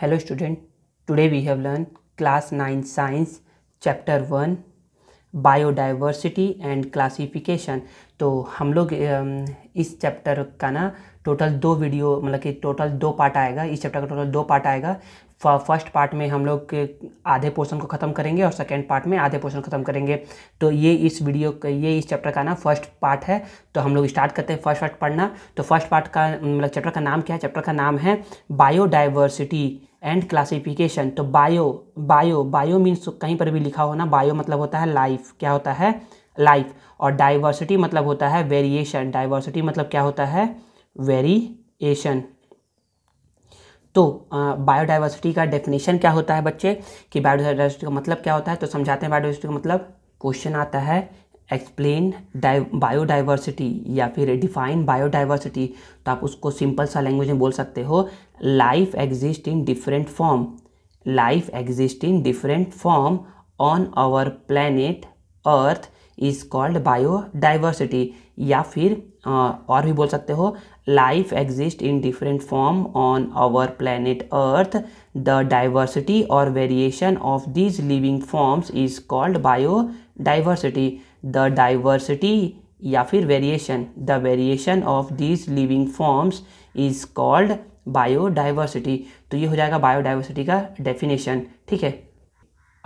hello student today we have learn class nine science chapter one biodiversity and classification तो हम लोग um, इस chapter का ना टोटल दो वीडियो मतलब कि टोटल दो पार्ट आएगा इस चैप्टर का टोटल दो पार्ट आएगा फर्स्ट पार्ट में हम लोग आधे पोर्शन को ख़त्म करेंगे और सेकेंड पार्ट में आधे पोर्शन ख़त्म करेंगे तो ये इस वीडियो का ये इस चैप्टर का ना फर्स्ट पार्ट है तो हम लोग स्टार्ट करते हैं फर्स्ट पार्ट पढ़ना तो फर्स्ट पार्ट का मतलब चैप्टर का नाम क्या है चैप्टर का नाम है बायोडाइवर्सिटी एंड क्लासिफिकेशन तो बायो बायो बायो मीन्स कहीं पर भी लिखा हो ना बायो मतलब होता है लाइफ क्या होता है लाइफ और डाइवर्सिटी मतलब होता है वेरिएशन डाइवर्सिटी मतलब क्या होता है वेरिएशन तो बायोडाइवर्सिटी का डेफिनेशन क्या होता है बच्चे कि बायोडाइवर्सिटी का मतलब क्या होता है तो समझाते हैं बायोडाइवर्सिटी का मतलब क्वेश्चन आता है एक्सप्लेन बायोडाइवर्सिटी या फिर डिफाइन बायोडाइवर्सिटी तो आप उसको सिंपल सा लैंग्वेज में बोल सकते हो life exist in different form life exist in different form on our planet earth is called biodiversity या फिर और भी बोल सकते हो life exist in different form on our planet earth the diversity or variation of these living forms is called biodiversity the diversity या फिर variation the variation of these living forms is called biodiversity तो ये हो जाएगा biodiversity का definition ठीक है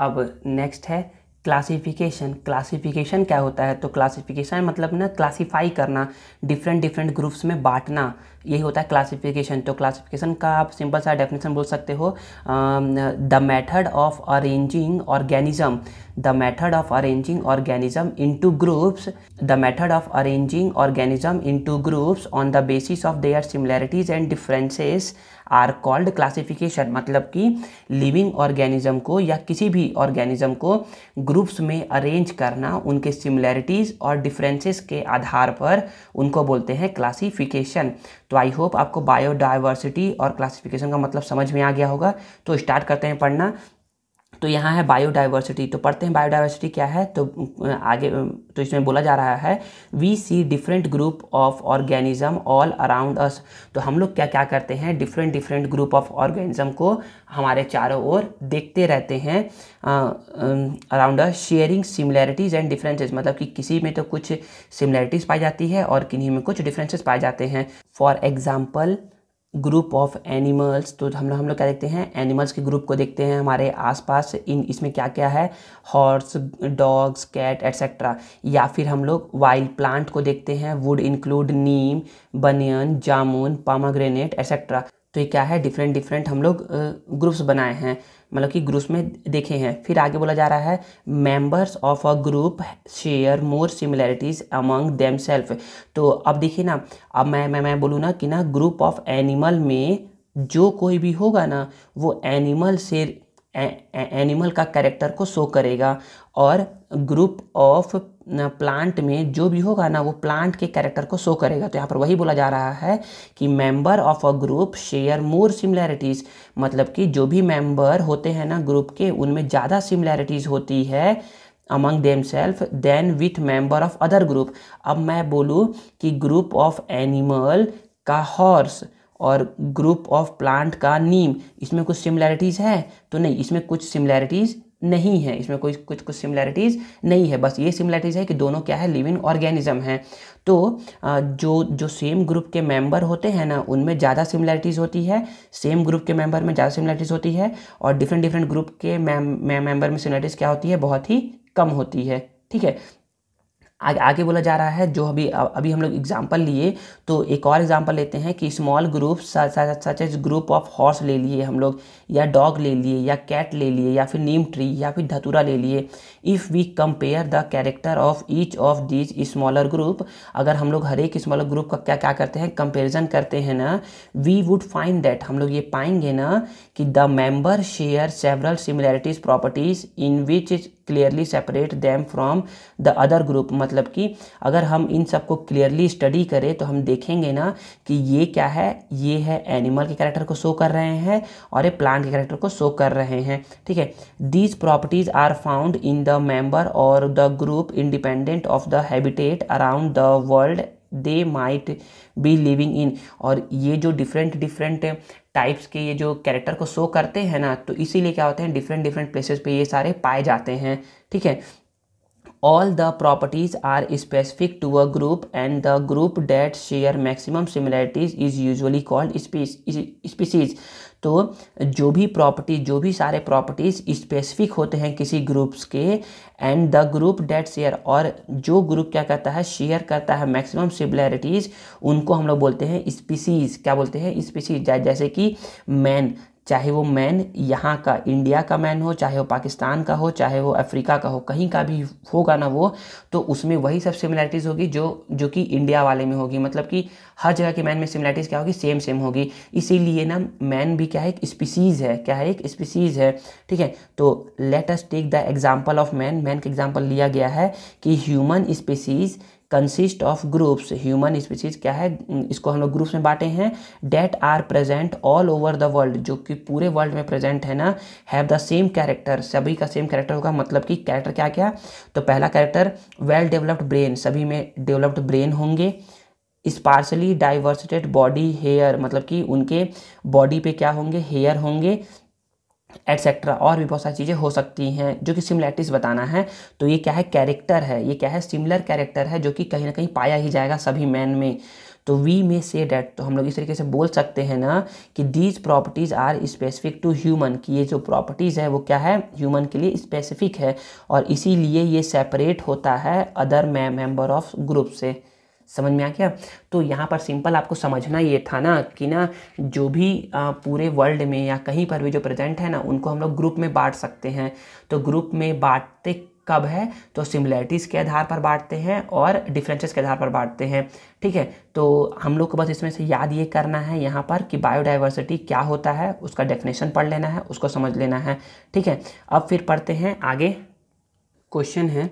अब नेक्स्ट है क्लासिफिकेशन क्लासिफिकेशन क्या होता है तो क्लासिफिकेशन मतलब ना क्लासिफाई करना डिफरेंट डिफरेंट ग्रुप्स में बांटना यही होता है क्लासिफिकेशन तो क्लासिफिकेशन का आप सिंपल सा डेफिनेशन बोल सकते हो the method of arranging organism the method of arranging organism into groups the method of arranging organism into groups on the basis of their similarities and differences are called classification मतलब कि living organism को या किसी भी organism को groups में arrange करना उनके सिमिलैरिटीज़ और डिफरेंसेस के आधार पर उनको बोलते हैं क्लासिफिकेशन तो आई होप आपको बायोडाइवर्सिटी और क्लासिफिकेशन का मतलब समझ में आ गया होगा तो स्टार्ट करते हैं पढ़ना तो यहाँ है बायोडाइवर्सिटी तो पढ़ते हैं बायोडाइवर्सिटी क्या है तो आगे तो इसमें बोला जा रहा है we see different group of organism all around us तो हम लोग क्या क्या करते हैं different different group of organism को हमारे चारों ओर देखते रहते हैं around us sharing similarities and differences मतलब कि किसी में तो कुछ सिमिलैरिटीज़ पाई जाती है और किन्हीं में कुछ डिफरेंसेज पाए जाते हैं for example group of animals तो हम लोग हम लोग क्या देखते हैं एनिमल्स के ग्रुप को देखते हैं हमारे आसपास इन इसमें क्या क्या है हॉर्स डॉग्स कैट एट्सेट्रा या फिर हम लोग वाइल्ड प्लांट को देखते हैं would include neem banyan jamun pomegranate etcetera तो ये क्या है डिफरेंट डिफरेंट हम लोग ग्रुप्स बनाए हैं मतलब कि ग्रुप्स में देखे हैं फिर आगे बोला जा रहा है members of a group share more similarities among them self तो अब देखिए ना अब मैं मैं मैं बोलूँ ना कि ना ग्रुप ऑफ एनिमल में जो कोई भी होगा ना वो एनिमल से ए, ए, एनिमल का कैरेक्टर को शो करेगा और ग्रुप ऑफ प्लांट में जो भी होगा ना वो प्लांट के कैरेक्टर को शो करेगा तो यहाँ पर वही बोला जा रहा है कि member of a group share more similarities मतलब कि जो भी मेंबर होते हैं ना ग्रुप के उनमें ज़्यादा सिमिलैरिटीज़ होती है among them self then with member of other group अब मैं बोलूँ कि ग्रुप ऑफ एनिमल का हॉर्स और ग्रुप ऑफ प्लांट का नीम इसमें कुछ सिमिलैरिटीज़ है तो नहीं इसमें कुछ सिमिलैरिटीज़ नहीं है इसमें कोई कुछ कुछ सिमिलैरिटीज़ नहीं है बस ये सिमिलैरिटीज़ है कि दोनों क्या है लिविंग ऑर्गेनिज्म है तो जो जो सेम ग्रुप के मेंबर होते हैं ना उनमें ज़्यादा सिमिलैरिटीज़ होती है सेम ग्रुप के मेंबर में ज़्यादा सिमिलैरिटीज़ होती है और डिफरेंट डिफरेंट ग्रुप के मेंबर में सिमिलैरिटीज़ क्या होती है बहुत ही कम होती है ठीक है आगे आगे बोला जा रहा है जो अभी अभी हम लोग एग्जाम्पल लिए तो एक और एग्जाम्पल लेते हैं कि small group such as group of horse ले लिए हम लोग या डॉग ले लिए या कैट ले लिए या फिर नीम ट्री या फिर धतूरा ले लिए if we compare the character of each of these smaller group अगर हम लोग हर एक स्मॉलर ग्रुप का क्या क्या करते हैं कंपेरिजन करते हैं ना वी वुड फाइंड दैट हम लोग ये पाएंगे ना कि the member share several similarities properties in which is clearly separate them from the other group मतलब कि अगर हम इन सबको क्लियरली स्टडी करें तो हम देखेंगे ना कि ये क्या है ये है एनिमल के कैरेक्टर को शो कर रहे हैं और ये प्लांट के कैरेक्टर को शो कर रहे हैं ठीक है these properties are found in the the member or the group independent of the habitat around the world they might be living in और ये जो different different types के ये जो character को show करते हैं ना तो इसीलिए क्या होते हैं different different places पर ये सारे पाए जाते हैं ठीक है all the properties are specific to a group and the group that share maximum similarities is usually called species तो जो भी प्रॉपर्टी जो भी सारे प्रॉपर्टीज़ स्पेसिफिक होते हैं किसी ग्रुप्स के and the group that share और जो ग्रुप क्या करता है शेयर करता है मैक्सिमम सिमिलैरिटीज़ उनको हम लोग बोलते हैं स्पीसीज़ क्या बोलते हैं स्पीसीज जैसे कि मैन चाहे वो मैन यहाँ का इंडिया का मैन हो चाहे वो पाकिस्तान का हो चाहे वो अफ्रीका का हो कहीं का भी होगा ना वो तो उसमें वही सब सिमिलैरिटीज़ होगी जो जो कि इंडिया वाले में होगी मतलब कि हर जगह के मैन में सिमिलैरिटीज़ क्या होगी सेम सेम होगी इसीलिए ना मैन भी क्या है एक स्पीसीज़ है क्या है एक स्पीसीज़ है ठीक है तो let us take the example of man man का एग्जाम्पल लिया गया है कि human species consist of groups human species क्या है इसको हम लोग ग्रुप्स में बांटे हैं that are present all over the world जो कि पूरे वर्ल्ड में प्रेजेंट है ना हैव द सेम कैरेक्टर सभी का सेम कैरेक्टर होगा मतलब कि कैरेक्टर क्या क्या तो पहला कैरेक्टर वेल डेवलप्ड ब्रेन सभी में डेवलप्ड ब्रेन होंगे स्पार्सली डाइवर्सिटेड बॉडी हेयर मतलब कि उनके बॉडी पे क्या होंगे हेयर होंगे एट्सेट्रा और भी बहुत सारी चीज़ें हो सकती हैं जो कि सिमिलैरिटीज़ बताना है तो ये क्या है कैरेक्टर है ये क्या है सिमिलर कैरेक्टर है जो कि कहीं ना कहीं पाया ही जाएगा सभी मैन में तो वी मे से डैट तो हम लोग इस तरीके से बोल सकते हैं ना कि these properties are specific to human कि ये जो प्रॉपर्टीज़ है वो क्या है ह्यूमन के लिए स्पेसिफिक है और इसीलिए ये सेपरेट होता है अदर मेम्बर ऑफ ग्रुप से समझ में आ गया तो यहाँ पर सिंपल आपको समझना ये था ना कि ना जो भी पूरे वर्ल्ड में या कहीं पर भी जो प्रेजेंट है ना उनको हम लोग ग्रुप में बांट सकते हैं तो ग्रुप में बांटते कब है तो सिमिलैरिटीज़ के आधार पर बांटते हैं और डिफरेंसेस के आधार पर बांटते हैं ठीक है तो हम लोग को बस इसमें से याद ये करना है यहाँ पर कि बायोडाइवर्सिटी क्या होता है उसका डेफिनेशन पढ़ लेना है उसको समझ लेना है ठीक है अब फिर पढ़ते हैं आगे क्वेश्चन है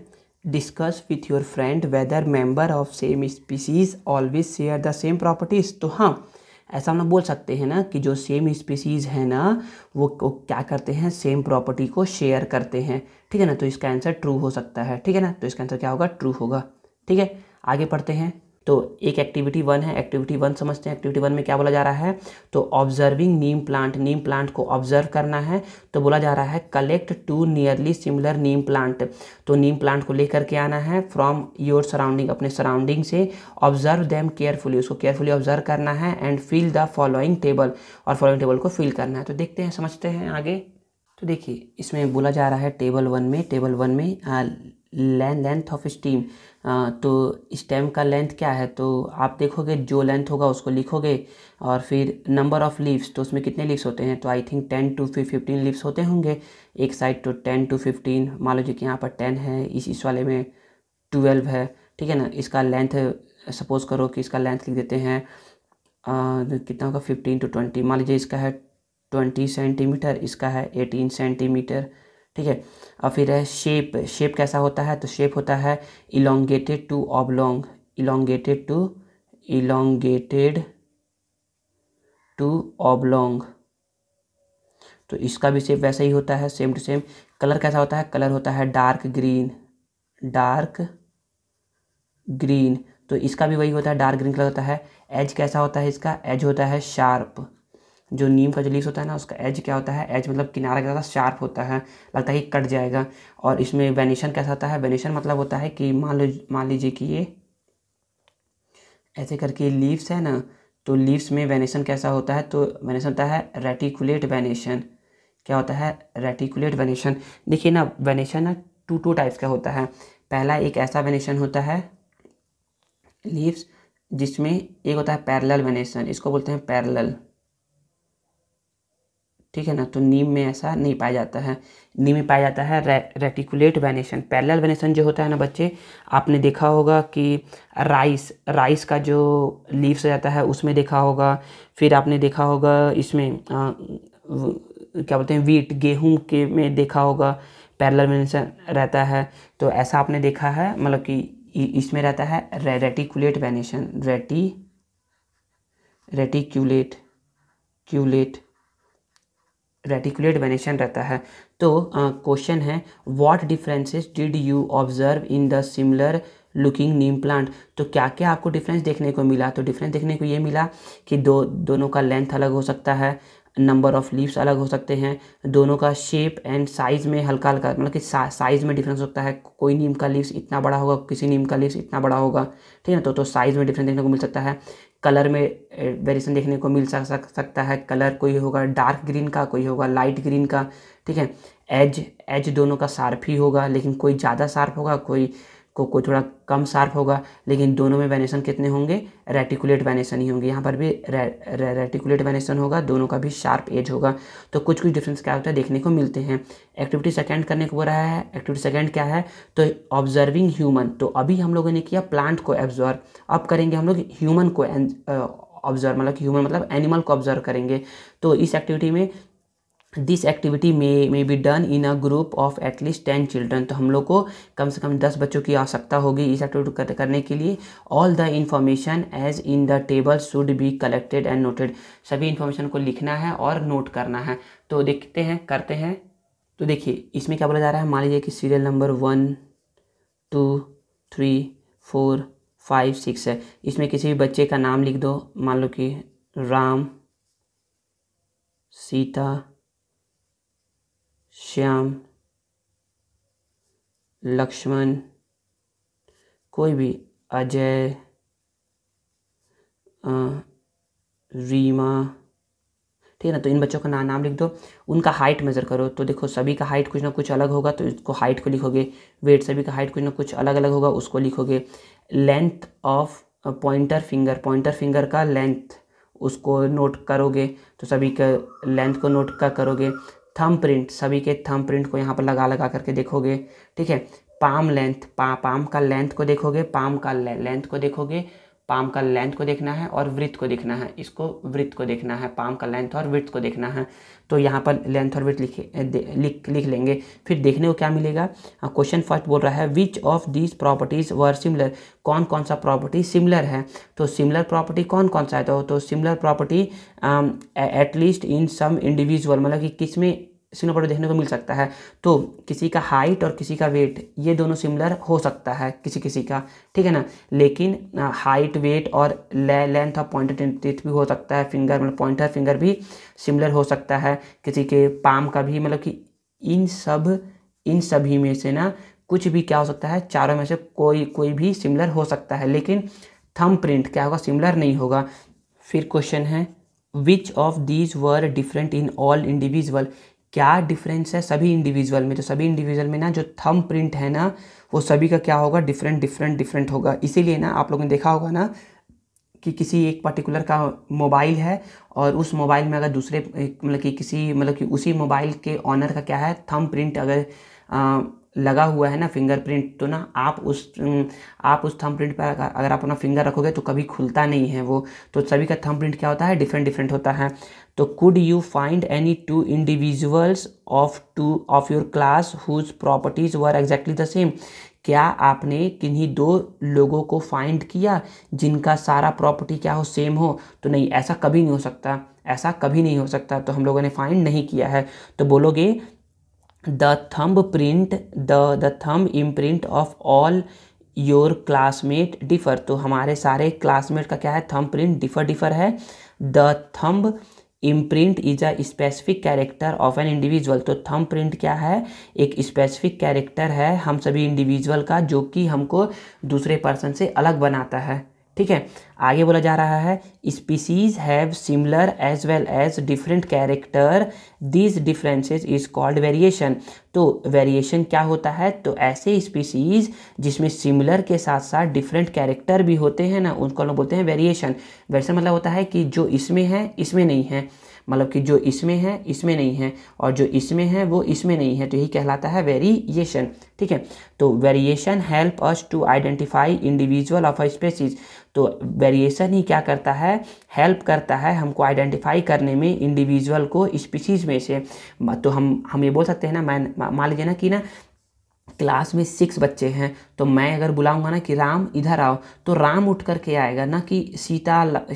discuss with your friend whether member of same species always share the same properties तो हाँ ऐसा हम लोग बोल सकते हैं ना कि जो सेम स्पीसीज़ है ना वो क्या करते हैं सेम प्रॉपर्टी को शेयर करते हैं ठीक है ना तो इसका आंसर ट्रू हो सकता है ठीक है ना तो इसका आंसर क्या होगा ट्रू होगा ठीक है आगे पढ़ते हैं तो एक एक्टिविटी वन है एक्टिविटी वन समझते हैं एक्टिविटी वन में क्या बोला जा रहा है तो ऑब्जर्विंग नीम प्लांट नीम प्लांट को ऑब्जर्व करना है तो बोला जा रहा है collect two nearly similar neem plant तो नीम प्लांट को लेकर के आना है फ्रॉम योर सराउंडिंग अपने सराउंडिंग से ऑब्जर्व देम केयरफुली उसको केयरफुली ऑब्जर्व करना है and fill the following table और फॉलोइंग टेबल को फिल करना है तो देखते हैं समझते हैं आगे तो देखिए इसमें बोला जा रहा है टेबल वन में टेबल वन में लेंथ लेंथ ऑफ स्टीम तो स्टेम का लेंथ क्या है तो आप देखोगे जो लेंथ होगा उसको लिखोगे और फिर नंबर ऑफ़ लीव्स तो उसमें कितने लीव्स होते हैं तो आई थिंक टेन टू फिर फिफ्टीन लीव्स होते होंगे एक साइड तो टेन टू फिफ्टीन मान लो जी कि यहाँ पर टेन है इस इस वाले में ट्वेल्व है ठीक है ना इसका लेंथ सपोज़ करो कि इसका लेंथ लिख देते हैं कितना होगा फिफ्टीन टू ट्वेंटी मान लीजिए इसका है ट्वेंटी सेंटीमीटर इसका है एटीन सेंटीमीटर ठीक है और फिर है शेप शेप कैसा होता है तो शेप होता है elongated to oblong elongated to elongated to oblong तो इसका भी सेप वैसा ही होता है सेम टू सेम कलर कैसा होता है कलर होता है डार्क ग्रीन डार्क ग्रीन तो इसका भी वही होता है डार्क ग्रीन कलर होता है एज कैसा होता है इसका एज होता है शार्प जो नीम का जो लीव्स होता है ना उसका एज क्या होता है एज मतलब किनारा ज़्यादा शार्प होता है लगता है कि कट जाएगा और इसमें वेनेशन कैसा होता है वेनेशन मतलब होता है कि मान लो मान लीजिए कि ये ऐसे करके लीव्स है ना तो लीव्स में वेनेशन कैसा होता है तो वेनेशन होता है रेटिकुलेट वेनेशन क्या होता है रेटिकुलेट वेनेशन देखिए ना वेनेशन ना टू टू टाइप्स का होता है पहला एक ऐसा वेनेशन होता है लीव्स जिसमें एक होता है पैरेलल वेनेशन इसको बोलते हैं पैरेलल ठीक है ना तो नीम में ऐसा नहीं पाया जाता है नीम में पाया जाता है रे, रेटिकुलेट वेनेशन पैरेलल वेनेशन जो होता है ना बच्चे आपने देखा होगा कि राइस राइस का जो लीव्स रहता है उसमें देखा होगा फिर आपने देखा होगा इसमें आ, व, क्या बोलते हैं वीट गेहूं के में देखा होगा पैरेलल वेनेशन रहता है तो ऐसा आपने देखा है मतलब कि इसमें रहता है रे, रेटिकुलेट वेनेशन रेटी रेटिक्यूलेट क्यूलेट रेटिकुलेट वेनेशन रहता है तो क्वेश्चन है what differences did you observe in the similar looking neem plant तो क्या क्या आपको डिफरेंस देखने को मिला तो डिफरेंस देखने को ये मिला कि दो दोनों का लेंथ अलग हो सकता है नंबर ऑफ़ लीव्स अलग हो सकते हैं दोनों का शेप एंड साइज़ में हल्का हल्का मतलब कि सा, साइज़ में डिफरेंस होता है कोई नीम का लीव्स इतना बड़ा होगा किसी नीम का लीव्स इतना बड़ा होगा ठीक है तो तो साइज़ में डिफरेंस देखने को मिल सकता है कलर में वेरिएशन देखने को मिल सक सकता है कलर कोई होगा डार्क ग्रीन का कोई होगा लाइट ग्रीन का ठीक है एज एज दोनों का शार्प ही होगा लेकिन कोई ज़्यादा शार्प होगा कोई कोको थोड़ा कम शार्प होगा लेकिन दोनों में वेनेशन कितने होंगे रेटिकुलेट वेनेशन ही होंगे यहाँ पर भी रे, रे, रेटिकुलेट वेनेशन होगा दोनों का भी शार्प एज होगा तो कुछ कुछ डिफरेंस क्या होता है देखने को मिलते हैं एक्टिविटी सेकेंड करने को रहा है एक्टिविटी सेकेंड क्या है तो ऑब्जर्विंग ह्यूमन तो अभी हम लोगों ने किया प्लांट को एब्जॉर्व अब करेंगे हम लोग ह्यूमन को ऑब्जर्व मतलब ह्यूमन मतलब एनिमल को ऑब्जर्व करेंगे तो इस एक्टिविटी में this activity may may be done in a group of at least ten children तो हम लोग को कम से कम दस बच्चों की आवश्यकता होगी इस एक्टिविटी करने के लिए all the information as in the table should be collected and noted सभी इन्फॉर्मेशन को लिखना है और नोट करना है तो देखते हैं करते हैं तो देखिए इसमें क्या बोला जा रहा है मान लीजिए कि serial number one two three four five six है इसमें किसी भी बच्चे का नाम लिख दो मान लो कि राम सीता श्याम लक्ष्मण कोई भी अजय रीमा ठीक है ना तो इन बच्चों का ना नाम लिख दो उनका हाइट मेज़र करो तो देखो सभी का हाइट कुछ ना कुछ अलग होगा तो इसको हाइट को लिखोगे वेट सभी का हाइट कुछ ना कुछ अलग अलग होगा उसको लिखोगे length of pointer finger pointer finger का लेंथ उसको नोट करोगे तो सभी का लेंथ को नोट का करोगे थम प्रिंट सभी के थम प्रिंट को यहाँ पर लगा लगा करके देखोगे ठीक है पाम लेंथ पा पाम का लेंथ को देखोगे पाम का लेंथ को देखोगे पाम का लेंथ को देखना है और वृत्त को देखना है इसको वृत्त को देखना है पाम का लेंथ और वृत्त को देखना है तो यहाँ पर लेंथ और वृत्त लिखे लिख लिख लेंगे फिर देखने को क्या मिलेगा क्वेश्चन हाँ, फर्स्ट बोल रहा है which of these properties were similar कौन कौन सा प्रॉपर्टी सिमिलर है तो सिमिलर प्रॉपर्टी कौन कौन सा है तो similar property at least in some individual मतलब कि किस में सीनों पर देखने को मिल सकता है तो किसी का हाइट और किसी का वेट ये दोनों सिमिलर हो सकता है किसी किसी का ठीक है ना लेकिन हाइट वेट और लेंथ ऑफ पॉइंटर टिथ भी हो सकता है फिंगर मतलब पॉइंटर फिंगर भी सिमिलर हो सकता है किसी के पाम का भी मतलब कि इन सब इन सभी में से ना कुछ भी क्या हो सकता है चारों में से कोई कोई भी सिमिलर हो सकता है लेकिन थम प्रिंट क्या होगा सिमिलर नहीं होगा फिर क्वेश्चन है which of these were different in all individual क्या डिफरेंस है सभी इंडिविजुअल में तो सभी इंडिविजुअल में ना जो थम प्रिंट है ना वो सभी का क्या होगा डिफरेंट डिफरेंट डिफरेंट होगा इसीलिए ना आप लोगों ने देखा होगा ना कि किसी एक पर्टिकुलर का मोबाइल है और उस मोबाइल में अगर दूसरे मतलब कि किसी मतलब कि उसी मोबाइल के ऑनर का क्या है थम प्रिंट अगर आ, लगा हुआ है ना फिंगरप्रिंट तो ना आप उस आप उस थम प्रिंट पर अगर आप अपना फिंगर रखोगे तो कभी खुलता नहीं है वो तो सभी का थम प्रिंट क्या होता है डिफरेंट डिफरेंट होता है तो could you find any two individuals of two of your class whose properties were exactly the same क्या आपने किन्हीं दो लोगों को फाइंड किया जिनका सारा प्रॉपर्टी क्या हो सेम हो तो नहीं ऐसा कभी नहीं हो सकता ऐसा कभी नहीं हो सकता तो हम लोगों ने फाइंड नहीं किया है तो बोलोगे the thumb print the the thumb imprint of all your classmate differ तो हमारे सारे क्लासमेट का क्या है थम्ब प्रिंट डिफर डिफर है the thumb imprint is a specific character of an individual तो थम प्रिंट क्या है एक स्पेसिफिक कैरेक्टर है हम सभी इंडिविजुअल का जो कि हमको दूसरे पर्सन से अलग बनाता है ठीक है आगे बोला जा रहा है species have similar as well as different character this differences is called variation तो वेरिएशन क्या होता है तो ऐसे स्पीसीज जिसमें सिमिलर के साथ साथ डिफरेंट कैरेक्टर भी होते हैं ना उनको लोग बोलते हैं वेरिएशन वैसे मतलब होता है कि जो इसमें है इसमें नहीं है मतलब कि जो इसमें है इसमें नहीं है और जो इसमें है वो इसमें नहीं है तो यही कहलाता है वेरिएशन ठीक है तो variation help us to identify individual of a species तो वेरिएशन ही क्या करता है हेल्प करता है हमको आइडेंटिफाई करने में इंडिविजुअल को स्पीसीज में से तो हम हम ये बोल सकते हैं ना मैं मान लीजिए ना कि ना क्लास में सिक्स बच्चे हैं तो मैं अगर बुलाऊंगा ना कि राम इधर आओ तो राम उठ करके आएगा ना कि सीता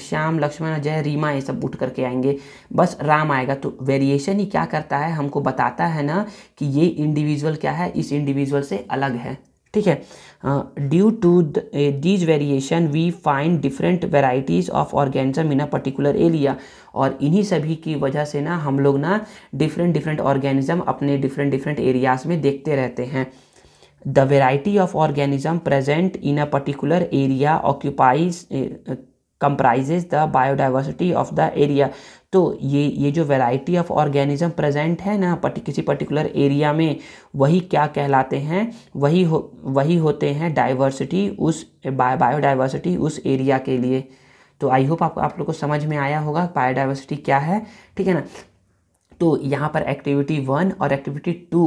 श्याम लक्ष्मण जय रीमा ये सब उठ करके आएंगे बस राम आएगा तो वेरिएशन ही क्या करता है हमको बताता है ना कि ये इंडिविजुअल क्या है इस इंडिविजुअल से अलग है ठीक है due to these variation we find different varieties of organism in a particular area और इन्हीं सभी की वजह से ना हम लोग ना डिफरेंट डिफरेंट ऑर्गेनिज्म अपने डिफरेंट डिफरेंट एरियाज़ में देखते रहते हैं the variety of organism present in a particular area occupies comprises the biodiversity of the area तो ये ये जो वैरायटी ऑफ ऑर्गेनिज्म प्रेजेंट है ना पट, किसी पर्टिकुलर एरिया में वही क्या कहलाते हैं वही हो वही होते हैं डाइवर्सिटी उस बायोडाइवर्सिटी उस एरिया के लिए तो आई होप आप, आप लोग को समझ में आया होगा बायोडाइवर्सिटी क्या है ठीक है ना तो यहाँ पर एक्टिविटी वन और एक्टिविटी टू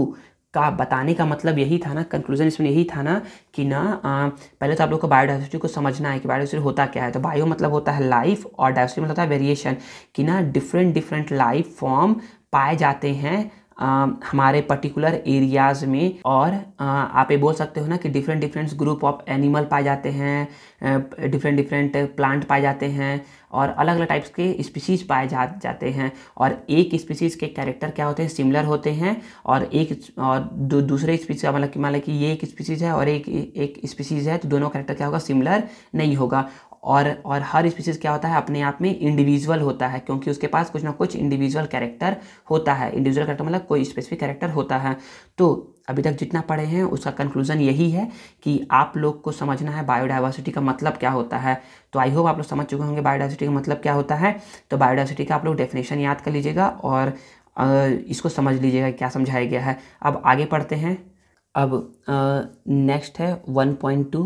का बताने का मतलब यही था ना कंक्लूजन इसमें यही था ना कि ना आ, पहले तो आप लोग को बायोडाइवर्सिटी को समझना है कि बायोडाइवर्सिटी होता क्या है तो बायो मतलब होता है लाइफ और डाइवर्सिटी मतलब होता है वेरिएशन कि ना डिफरेंट डिफरेंट लाइफ फॉर्म पाए जाते हैं आ, हमारे पर्टिकुलर एरियाज़ में और आ, आप ये बोल सकते हो ना कि different different group of animal पाए जाते हैं डिफरेंट डिफरेंट प्लांट पाए जाते हैं और अलग अलग टाइप्स के स्पीसीज पाए जा जाते हैं और एक स्पीसीज के कैरेक्टर क्या होते हैं सिमिलर होते हैं और एक और दू, दूसरे स्पीसीज का मतलब कि मान मतलब कि ये एक स्पीसीज है और एक एक स्पीसीज है तो दोनों कैरेक्टर क्या होगा सिमिलर नहीं होगा और और हर स्पीसीज क्या होता है अपने आप में इंडिविजुअल होता है क्योंकि उसके पास कुछ ना कुछ इंडिविजुअल कैरेक्टर होता है इंडिविजुअल कैरेक्टर मतलब कोई स्पेसिफिक कैरेक्टर होता है तो अभी तक जितना पढ़े हैं उसका कंक्लूजन यही है कि आप लोग को समझना है बायोडाइवर्सिटी का मतलब क्या होता है तो आई होप आप लोग समझ चुके होंगे बायोडाइवर्सिटी का मतलब क्या होता है तो बायोडाइवर्सिटी का आप लोग डेफिनेशन याद कर लीजिएगा और इसको समझ लीजिएगा क्या समझाया गया है अब आगे पढ़ते हैं अब नेक्स्ट है one point two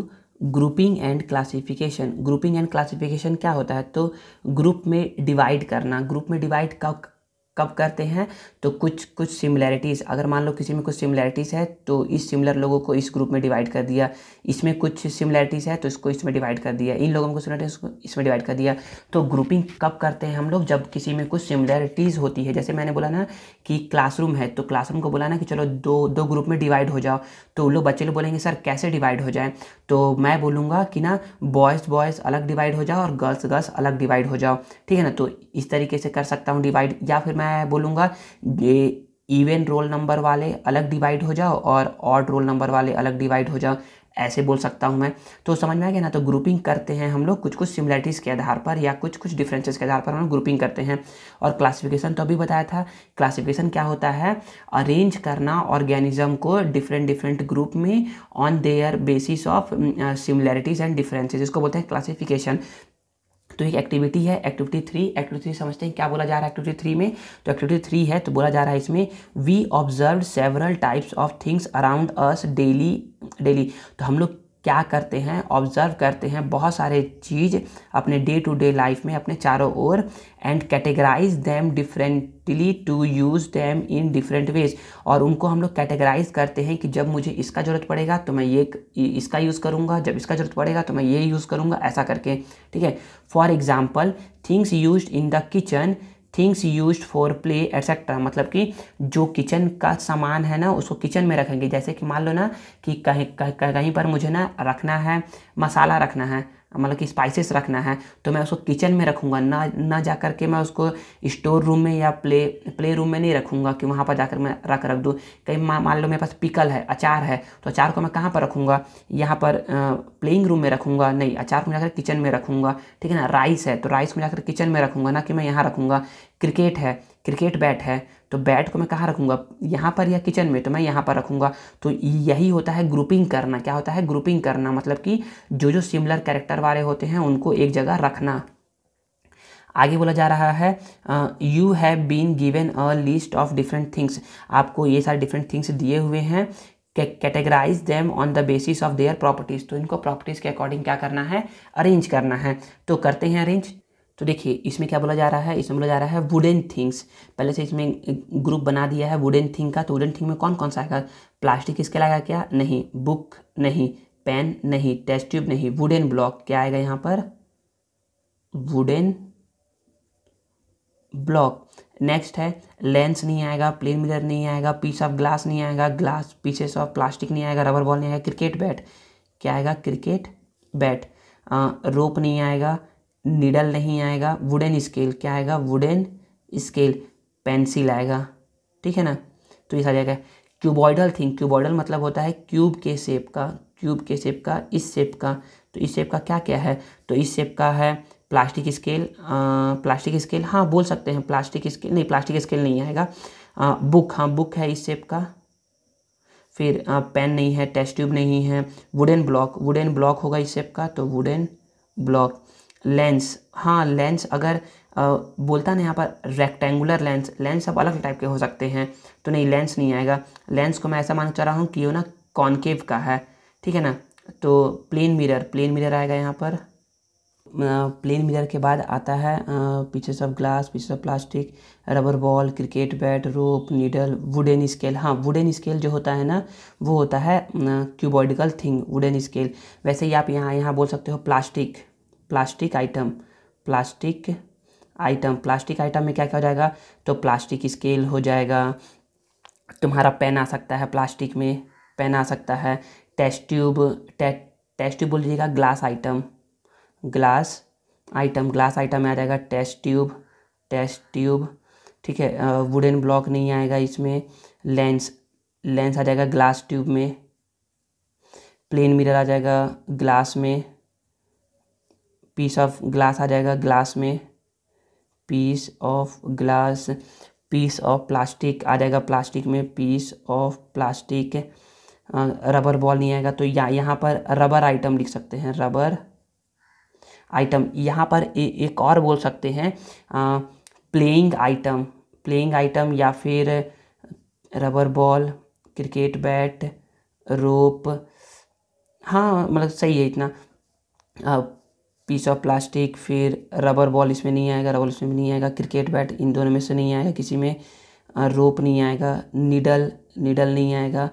grouping and classification grouping and classification क्या होता है तो ग्रुप में डिवाइड करना ग्रुप में डिवाइड का कब करते हैं तो कुछ कुछ सिमिलैरिटीज़ अगर मान लो किसी में कुछ सिमिलैरिटीज़ है तो इस सिमिलर लोगों को इस ग्रुप में डिवाइड कर दिया इसमें कुछ सिमिलैरिटीज़ है तो इसको इसमें डिवाइड कर दिया इन लोगों को सिमिलैरिटीज इसमें डिवाइड कर दिया तो ग्रुपिंग कब करते हैं हम लोग जब किसी में कुछ सिमिलैरिटीज़ होती है जैसे मैंने बोला ना कि क्लासरूम है तो क्लासरूम को बोला ना कि चलो दो दो ग्रुप में डिवाइड हो जाओ तो उन लोग बच्चे लोग बोलेंगे सर कैसे डिवाइड हो जाए तो मैं बोलूँगा कि ना बॉयज़ बॉयज़ अलग डिवाइड हो जाओ और गर्ल्स गर्ल्स अलग डिवाइड हो जाओ ठीक है ना तो इस तरीके से कर सकता हूँ डिवाइड या फिर मैं मैं बोलूँगा ये इवन रोल नंबर वाले अलग डिवाइड हो जाओ और ऑड रोल नंबर वाले अलग डिवाइड हो जाओ ऐसे बोल सकता हूँ मैं तो समझ में आ गया ना तो ग्रुपिंग करते हैं हम लोग कुछ कुछ सिमिलरिटीज़ के आधार पर या कुछ कुछ डिफरेंसेस के आधार पर हम ग्रुपिंग करते हैं और क्लासिफिकेशन तो अभी बताया था क्लासिफिकेशन क्या होता है अरेंज करना ऑर्गेनिज्म को डिफरेंट डिफरेंट ग्रुप में on their basis of similarities and differences इसको बोलते हैं क्लासिफिकेशन तो एक एक्टिविटी है एक्टिविटी थ्री एक्टिविटी थ्री समझते हैं क्या बोला जा रहा है एक्टिविटी थ्री में तो एक्टिविटी थ्री है तो बोला जा रहा है इसमें we observe several types of things around us daily daily तो हम लोग क्या करते हैं ऑब्जर्व करते हैं बहुत सारे चीज़ अपने डे टू डे लाइफ में अपने चारों ओर and categorise them differently to use them in different ways और उनको हम लोग कैटेगराइज करते हैं कि जब मुझे इसका ज़रूरत पड़ेगा तो मैं ये इसका यूज़ करूँगा जब इसका ज़रूरत पड़ेगा तो मैं ये यूज़ करूँगा ऐसा करके ठीक है for example things use in the kitchen things use for play etcetera मतलब कि जो किचन का सामान है ना उसको किचन में रखेंगे जैसे कि मान लो ना कि कहीं कहीं पर मुझे ना रखना है मसाला रखना है मतलब कि स्पाइसेस रखना है तो मैं उसको किचन में रखूँगा ना ना जा कर के मैं उसको स्टोर रूम में या प्ले प्ले रूम में नहीं रखूँगा कि वहाँ पर जाकर मैं रख रख दूँ कहीं मान लो मेरे पास पिकल है अचार है तो अचार को मैं कहाँ पर रखूँगा यहाँ पर प्लेइंग रूम में रखूँगा नहीं अचार को जाकर किचन में रखूँगा ठीक है ना राइस है तो राइस को जाकर किचन में रखूँगा ना कि मैं यहाँ रखूँगा क्रिकेट है क्रिकेट बैट है तो बैट को मैं कहाँ रखूँगा यहाँ पर या किचन में तो मैं यहाँ पर रखूँगा तो यही होता है ग्रुपिंग करना क्या होता है ग्रुपिंग करना मतलब कि जो जो सिमिलर कैरेक्टर वाले होते हैं उनको एक जगह रखना आगे बोला जा रहा है you have been given a list of different things आपको ये सारे डिफरेंट थिंग्स दिए हुए हैं categorise them on the basis of their properties तो इनको प्रॉपर्टीज़ के अकॉर्डिंग क्या करना है अरेंज करना है तो करते हैं अरेंज तो देखिए इसमें क्या बोला जा रहा है इसमें बोला जा रहा है वुडन थिंग्स पहले से इसमें ग्रुप बना दिया है वुडन थिंग का तो वुडन थिंग में कौन कौन सा आएगा प्लास्टिक इसके लगा क्या नहीं बुक नहीं पेन नहीं टेस्ट ट्यूब नहीं वुडन ब्लॉक क्या आएगा यहाँ पर वुडन ब्लॉक नेक्स्ट है लेंस नहीं आएगा प्लेन मिरर नहीं आएगा पीस ऑफ ग्लास नहीं आएगा ग्लास पीसेस ऑफ प्लास्टिक नहीं आएगा रबर बॉल नहीं आएगा क्रिकेट बैट क्या आएगा क्रिकेट बैट रोप नहीं आएगा निडल नहीं आएगा वुडन स्केल क्या आएगा वुडन स्केल पेंसिल आएगा ठीक है ना तो ये आ जाएगा क्यूबॉइडल थिंग क्यूबॉइडल मतलब होता है क्यूब के शेप का क्यूब के शेप का इस शेप का तो इस शेप का क्या क्या है तो इस शेप का है प्लास्टिक स्केल प्लास्टिक स्केल हाँ बोल सकते हैं प्लास्टिक स्केल नहीं प्लास्टिक स्केल नहीं आएगा आ, बुक हाँ बुक है इस शेप का फिर आ, पेन नहीं है टेस्ट ट्यूब नहीं है वुडन ब्लॉक वुडन ब्लॉक होगा इस शेप का तो वुडन ब्लॉक लेंस हाँ लेंस अगर आ, बोलता ना यहाँ पर रेक्टेंगुलर लेंस लेंस अब अलग टाइप के हो सकते हैं तो नहीं लेंस नहीं आएगा लेंस को मैं ऐसा मानना चाह रहा हूँ कि वो ना कॉन्केव का है ठीक है ना तो प्लेन मिरर प्लेन मिरर आएगा यहाँ पर प्लेन मिरर के बाद आता है पीछे सब ग्लास पीछे सब plastic rubber ball cricket bat rope needle wooden scale हाँ वुडन स्केल जो होता है ना वो होता है क्यूबॉडिकल थिंग वुडन स्केल वैसे ही आप यहाँ यहाँ बोल सकते हो plastic plastic item plastic item plastic item में क्या क्या हो जाएगा तो प्लास्टिक स्केल हो जाएगा तुम्हारा पेन आ सकता है प्लास्टिक में पेन आ सकता है टेस्ट ट्यूब टे, टेस्ट ट्यूब बोल दीजिएगा glass item glass item glass item में आ जाएगा टेस्ट ट्यूब टेस्ट ट्यूब ठीक है वुडन ब्लॉक नहीं आएगा इसमें लेंस लेंस आ जाएगा ग्लास ट्यूब में प्लेन मिरर आ जाएगा ग्लास में पीस ऑफ ग्लास आ जाएगा ग्लास में piece of glass piece of plastic आ जाएगा प्लास्टिक में piece of plastic rubber ball नहीं आएगा तो या यहाँ पर रबर आइटम लिख सकते हैं रबर आइटम यहाँ पर ए, एक और बोल सकते हैं प्लेइंग आइटम प्लेइंग आइटम या फिर rubber ball cricket bat rope हाँ मतलब सही है इतना पीस ऑफ प्लास्टिक फिर रबर बॉल इसमें नहीं आएगा रबर इसमें नहीं आएगा क्रिकेट बैट इन दोनों में से नहीं आएगा किसी में रोप नहीं आएगा निडल निडल नहीं आएगा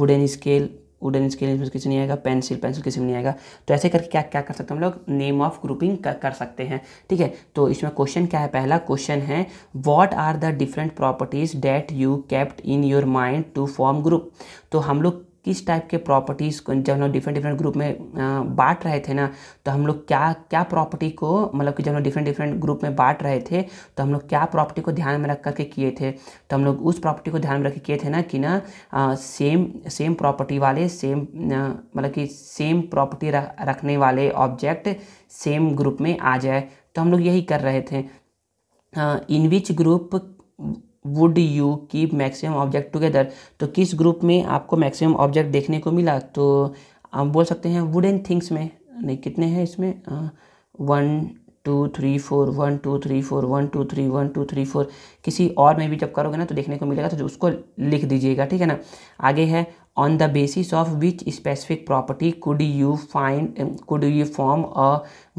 वुडन स्केल वुडन स्केल इसमें किसी नहीं आएगा पेंसिल पेंसिल किसी में नहीं आएगा तो ऐसे करके क्या क्या कर सकते हैं हम लोग नेम ऑफ ग्रुपिंग कर, कर सकते हैं ठीक है तो इसमें क्वेश्चन क्या है पहला क्वेश्चन है what are the different properties that you kept in your mind to form group तो हम लोग किस टाइप के प्रॉपर्टीज़ को जब हम लोग डिफरेंट डिफरेंट ग्रुप में बांट रहे थे ना तो हम लोग क्या क्या प्रॉपर्टी को मतलब कि जब हम लोग डिफरेंट डिफरेंट ग्रुप में बांट रहे थे तो हम लोग क्या प्रॉपर्टी को ध्यान में रख करके किए थे तो हम लोग उस प्रॉपर्टी को ध्यान में रख के किए थे ना कि ना आ, सेम सेम प्रॉपर्टी वाले सेम मतलब कि सेम प्रॉपर्टी रखने वाले ऑब्जेक्ट सेम ग्रुप में आ जाए तो हम लोग यही कर रहे थे in which group would you keep maximum object together तो किस ग्रुप में आपको मैक्सिमम ऑब्जेक्ट देखने को मिला तो आप बोल सकते हैं वुडन थिंग्स में नहीं कितने हैं इसमें one two three four one two three four one two three one two three four किसी और में भी जब करोगे ना तो देखने को मिलेगा तो उसको लिख दीजिएगा ठीक है ना आगे है on the basis of which specific property could you find could you form a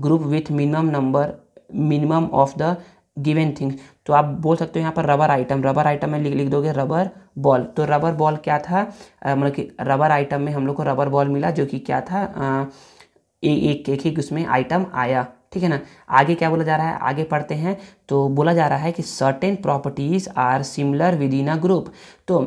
group with minimum number minimum of the given things तो आप बोल सकते हो यहाँ पर रबर आइटम रबर आइटम में लिख लिख दोगे रबर बॉल तो रबर बॉल क्या था मतलब कि रबर आइटम में हम लोग को रबर बॉल मिला जो कि क्या था एक एक ही उसमें आइटम आया ठीक है ना आगे क्या बोला जा रहा है आगे पढ़ते हैं तो बोला जा रहा है कि certain properties are similar within a group तो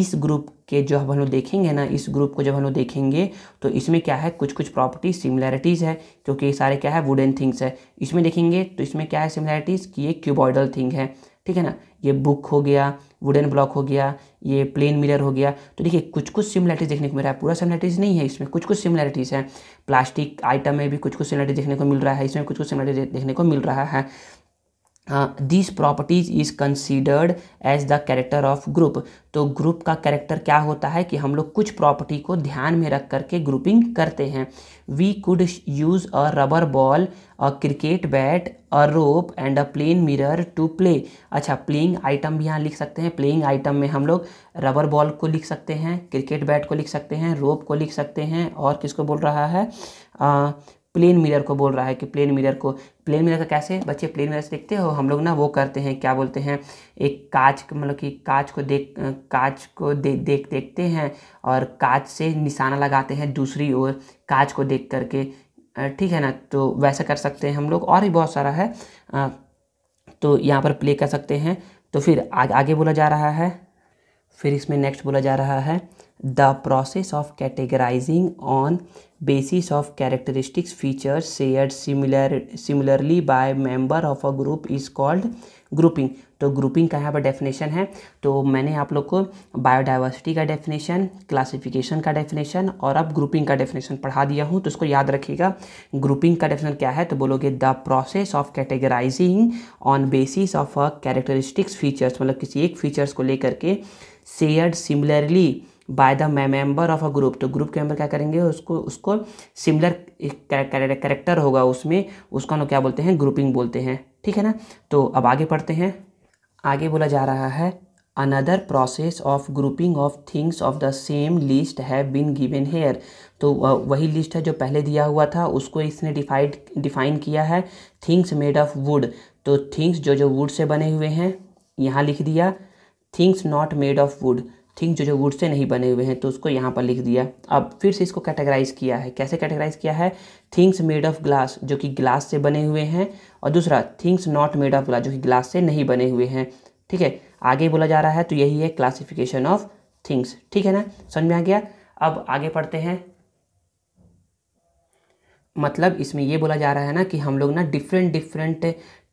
इस ग्रुप कि जो हम लोग देखेंगे ना इस ग्रुप को जब हम लोग देखेंगे तो इसमें क्या है कुछ कुछ प्रॉपर्टी सिमिलैरिटीज़ है क्योंकि ये सारे क्या है वुडन थिंग्स है इसमें देखेंगे तो इसमें क्या है सिमिलैरिटीज़ कि ये क्यूबॉइडल थिंग है ठीक है ना ये बुक हो गया वुडन ब्लॉक हो गया ये प्लेन मिरर हो गया तो देखिए कुछ कुछ सिमिलैरिटीज़ देखने को मिल रहा है पूरा सिमिलैरिटीज़ नहीं है इसमें कुछ कुछ सिमिलैरिटीज़ है प्लास्टिक आइटम में भी कुछ कुछ सिमिलैरिटी देखने को मिल रहा है इसमें कुछ कुछ सिमिलैरिटी देखने को मिल रहा है this properties is considered as the character of group तो ग्रुप का कैरेक्टर क्या होता है कि हम लोग कुछ प्रॉपर्टी को ध्यान में रख करके ग्रुपिंग करते हैं we could use a rubber ball a cricket bat a rope and a plane mirror to play अच्छा प्लेइंग आइटम भी यहाँ लिख सकते हैं प्लेइंग आइटम में हम लोग रबर बॉल को लिख सकते हैं क्रिकेट बैट को लिख सकते हैं रोप को लिख सकते हैं और किसको बोल रहा है uh, प्लेन मिरर को बोल रहा है कि प्लेन मिरर को प्लेन मिरर का कैसे बच्चे प्लेन मिरर से देखते हो हम लोग ना वो करते हैं क्या बोलते हैं एक कांच मतलब कि कांच को देख कांच को दे, देख देखते हैं और कांच से निशाना लगाते हैं दूसरी ओर कांच को देख करके ठीक है ना तो वैसा कर सकते हैं हम लोग और भी बहुत सारा है तो यहाँ पर प्ले कर सकते हैं तो फिर आगे बोला जा रहा है फिर इसमें नेक्स्ट बोला जा रहा है the process of categorising on basis of characteristics feature share similar similarly by member of a group is called grouping तो ग्रुपिंग का यहाँ पर डेफिनेशन है तो मैंने आप लोग को बायोडाइवर्सिटी का डेफिनेशन क्लासिफिकेशन का डेफिनेशन और अब ग्रुपिंग का डेफिनेशन पढ़ा दिया हूँ तो उसको याद रखिएगा ग्रुपिंग का डेफिनेशन क्या है तो बोलोगे the process of categorising on basis of a characteristics features मतलब किसी एक फीचर्स को लेकर के share similarly by the member of a group तो ग्रुप के मेम्बर क्या करेंगे उसको उसको सिमिलर करेक्टर होगा उसमें उसको हम क्या बोलते हैं ग्रुपिंग बोलते हैं ठीक है ना तो अब आगे पढ़ते हैं आगे बोला जा रहा है another process of grouping of things of the same list have been given here तो वही लिस्ट है जो पहले दिया हुआ था उसको इसने डिफाइड डिफाइन किया है थिंग्स मेड ऑफ वुड तो थिंग्स जो जो वुड से बने हुए हैं यहाँ लिख दिया things not made of wood thing जो जो वुड से नहीं बने हुए हैं तो उसको यहाँ पर लिख दिया अब फिर से इसको कैटेगराइज किया है कैसे कैटेगराइज किया है थिंग्स मेड ऑफ ग्लास जो कि ग्लास से बने हुए हैं और दूसरा things not made of glass जो कि ग्लास से नहीं बने हुए हैं ठीक है आगे बोला जा रहा है तो यही है क्लासिफिकेशन ऑफ थिंग्स ठीक है ना समझ में आ गया अब आगे पढ़ते हैं मतलब इसमें ये बोला जा रहा है ना कि हम लोग ना डिफरेंट डिफरेंट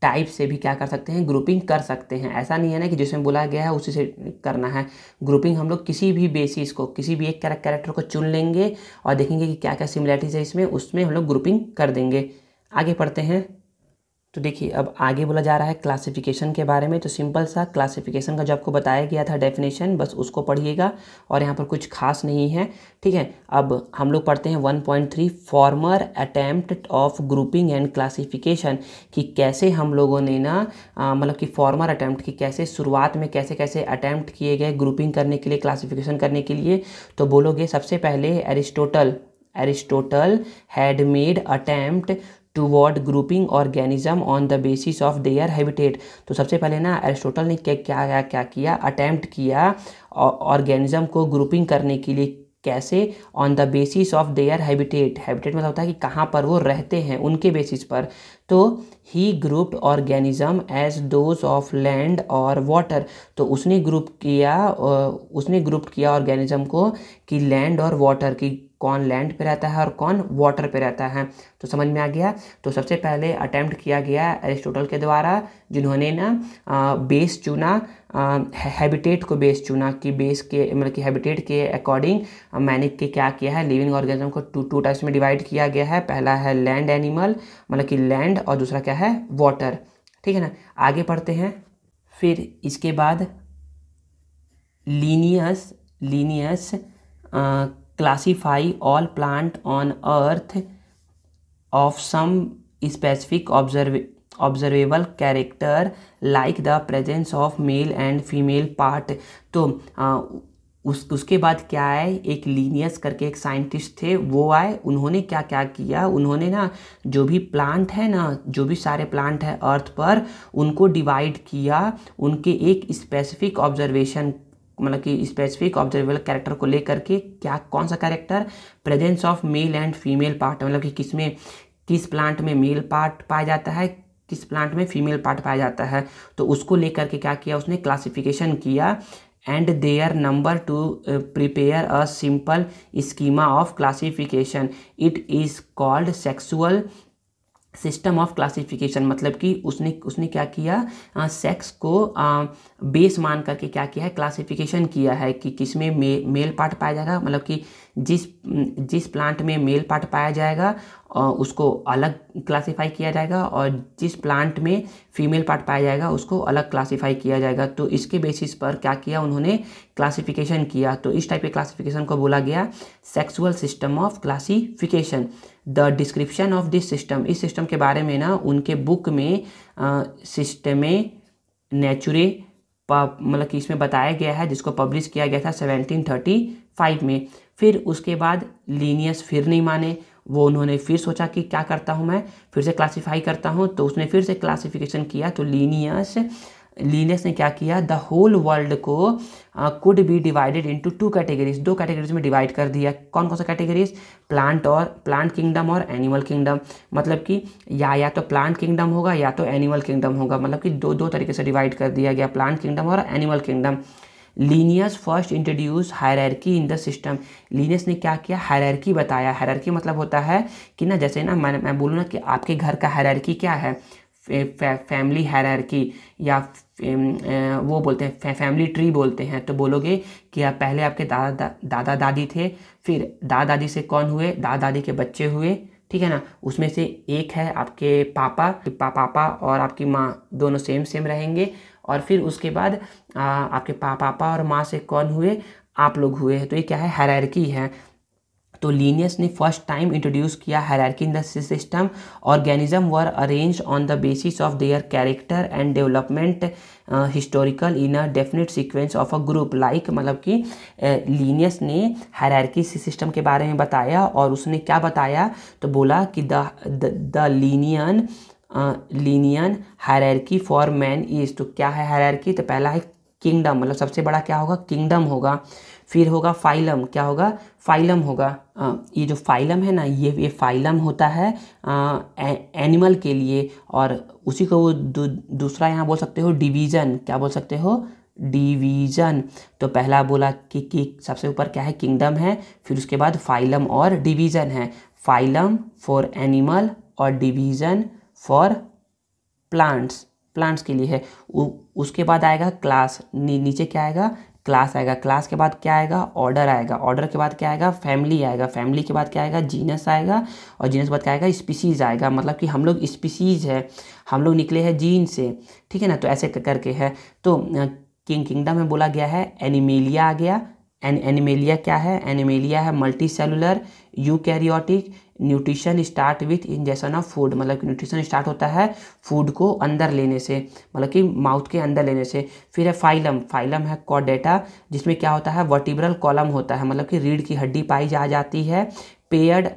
टाइप से भी क्या कर सकते हैं ग्रुपिंग कर सकते हैं ऐसा नहीं है ना कि जिसमें बोला गया है उसी से करना है ग्रुपिंग हम लोग किसी भी बेसिस को किसी भी एक कैरेक्टर को चुन लेंगे और देखेंगे कि क्या क्या सिमिलैरिटीज़ है इसमें उसमें हम लोग ग्रुपिंग कर देंगे आगे पढ़ते हैं तो देखिए अब आगे बोला जा रहा है क्लासिफिकेशन के बारे में तो सिंपल सा क्लासिफिकेशन का जो आपको बताया गया था डेफिनेशन बस उसको पढ़िएगा और यहाँ पर कुछ खास नहीं है ठीक है अब हम लोग पढ़ते हैं 1.3 former attempt of grouping and classification कि कैसे हम लोगों ने ना मतलब कि फॉर्मर अटैम्प्ट की कैसे शुरुआत में कैसे कैसे अटैम्प्ट किए गए ग्रुपिंग करने के लिए क्लासिफिकेशन करने के लिए तो बोलोगे सबसे पहले Aristotle Aristotle had made attempt to what grouping organism on the basis of their habitat तो सबसे पहले ना एरिस्टोटल ने क्या क्या क्या, क्या किया अटैम्प्ट किया ऑर्गेनिज्म को ग्रुपिंग करने के लिए कैसे on the basis of their habitat habitat मतलब होता है कि कहाँ पर वो रहते हैं उनके बेसिस पर तो he grouped organism as those of land और वाटर तो उसने ग्रुप किया उसने ग्रुप किया ऑर्गेनिज्म को कि लैंड और वाटर की कौन लैंड पे रहता है और कौन वाटर पे रहता है तो समझ में आ गया तो सबसे पहले अटैम्प्ट किया गया एरिस्टोटल के द्वारा जिन्होंने ना बेस चुना हैबिटेट को बेस चुना कि बेस के मतलब कि हैबिटेट के अकॉर्डिंग मैंने के क्या किया है लिविंग ऑर्गेनिज्म को टू टू टाइप्स में डिवाइड किया गया है पहला है लैंड एनिमल मतलब कि लैंड और दूसरा क्या है वाटर ठीक है ना आगे पढ़ते हैं फिर इसके बाद Linnaeus Linnaeus classify all plant on earth of some specific observe observable character like the presence of male and female part तो आ, उस उसके बाद क्या है एक लीनियस करके एक साइंटिस्ट थे वो आए उन्होंने क्या क्या किया उन्होंने ना जो भी प्लांट है ना जो भी सारे प्लांट है अर्थ पर उनको डिवाइड किया उनके एक स्पेसिफिक ऑब्जर्वेशन मतलब कि स्पेसिफिक ऑब्जर्वेबल कैरेक्टर को लेकर के क्या कौन सा character presence of male and female part मतलब कि किस में किस प्लांट में मेल पार्ट पाया जाता है किस प्लांट में फीमेल पार्ट पाया जाता है तो उसको लेकर के क्या किया उसने क्लासिफिकेशन किया and their number to prepare a simple schema of classification it is called sexual system of classification मतलब कि उसने उसने क्या किया आ, सेक्स को आ, बेस मान करके क्या किया है क्लासिफिकेशन किया है कि किसमें मे, मेल पार्ट पाया जाएगा मतलब कि जिस जिस प्लांट में मेल पार्ट पाया जाएगा उसको अलग क्लासिफाई किया जाएगा और जिस प्लांट में फीमेल पार्ट पाया जाएगा उसको अलग क्लासिफाई किया जाएगा तो इसके बेसिस पर क्या किया उन्होंने क्लासिफिकेशन किया तो इस टाइप के क्लासिफिकेशन को बोला गया sexual system of classification the description of this system इस सिस्टम के बारे में ना उनके बुक में सिस्टमे नेचुरे मतलब कि इसमें बताया गया है जिसको पब्लिश किया गया था सेवनटीन थर्टी फाइव में फिर उसके बाद लीनियस फिर नहीं माने वो उन्होंने फिर सोचा कि क्या करता हूँ मैं फिर से क्लासीफाई करता हूँ तो उसने फिर से क्लासीफिकेशन किया तो लीनियस लीनियस ने क्या किया द होल वर्ल्ड को could be divided into two categories दो कैटेगरीज में डिवाइड कर दिया कौन कौन सा कैटेगरीज प्लांट और प्लांट किंगडम और एनिमल किंगडम मतलब कि या या तो प्लांट किंगडम होगा या तो एनिमल किंगडम होगा मतलब कि दो दो तरीके से डिवाइड कर दिया गया प्लांट किंगडम और animal kingdom Linnaeus first introduce hierarchy in the system Linnaeus ने क्या किया हायरकी बताया हायरकी मतलब होता है कि ना जैसे ना मैं मैं बोलूँ ना कि आपके घर का हायरकी क्या है फैमिली हायरकी या eh, वो बोलते हैं फैमिली ट्री बोलते हैं तो बोलोगे कि आप पहले आपके दादा दा, दादा दादी थे फिर दादा दादी से कौन हुए दादा दादी के बच्चे हुए ठीक है ना उसमें से एक है आपके पापा पापा और आपकी माँ दोनों सेम सेम रहेंगे और फिर उसके बाद आ, आपके पा, पापा और माँ से कौन हुए आप लोग हुए तो ये क्या है हैरार्की है तो लीनियस ने फर्स्ट टाइम इंट्रोड्यूस किया hierarchy in the system organism were arrange on the basis of their character and development historical in a definite sequence of a group like मतलब कि लीनियस uh, ने hierarchy system के बारे में बताया और उसने क्या बताया तो बोला कि the Linnaean Linnaean hierarchy for man is तो क्या है हायरकी तो पहला है किंगडम मतलब सबसे बड़ा क्या होगा किंगडम होगा फिर होगा फाइलम क्या होगा फाइलम होगा आ, ये जो फाइलम है ना ये ये फाइलम होता है आ, ए, एनिमल के लिए और उसी को वो दू, दूसरा यहाँ बोल सकते हो डिवीज़न क्या बोल सकते हो डिवीज़न तो पहला बोला कि, कि सबसे ऊपर क्या है किंगडम है फिर उसके बाद फाइलम और डिवीज़न है फाइलम फॉर एनिमल और डिवीज़न फॉर प्लांट्स प्लांट्स के लिए है उ, उसके बाद आएगा क्लास नी, नीचे क्या आएगा क्लास आएगा क्लास के बाद क्या आएगा ऑर्डर आएगा ऑर्डर के बाद क्या आएगा फैमिली आएगा फैमिली के बाद क्या आएगा जीनस आएगा और जीनस के बाद क्या आएगा स्पीसीज आएगा मतलब कि हम लोग स्पीसीज है हम लोग निकले हैं जीन से ठीक है ना तो ऐसे करके है तो किंग किंगडम में बोला गया है एनिमेलिया आ गया एन एनिमेलिया क्या है एनिमेलिया है multicellular eukaryotic nutrition start with injection of food मतलब कि न्यूट्रिशन स्टार्ट होता है फूड को अंदर लेने से मतलब कि माउथ के अंदर लेने से फिर है फाइलम फाइलम है कॉडेटा जिसमें क्या होता है वर्टिब्रल कॉलम होता है मतलब कि रीढ़ की हड्डी पाई जा जाती है पेयर्ड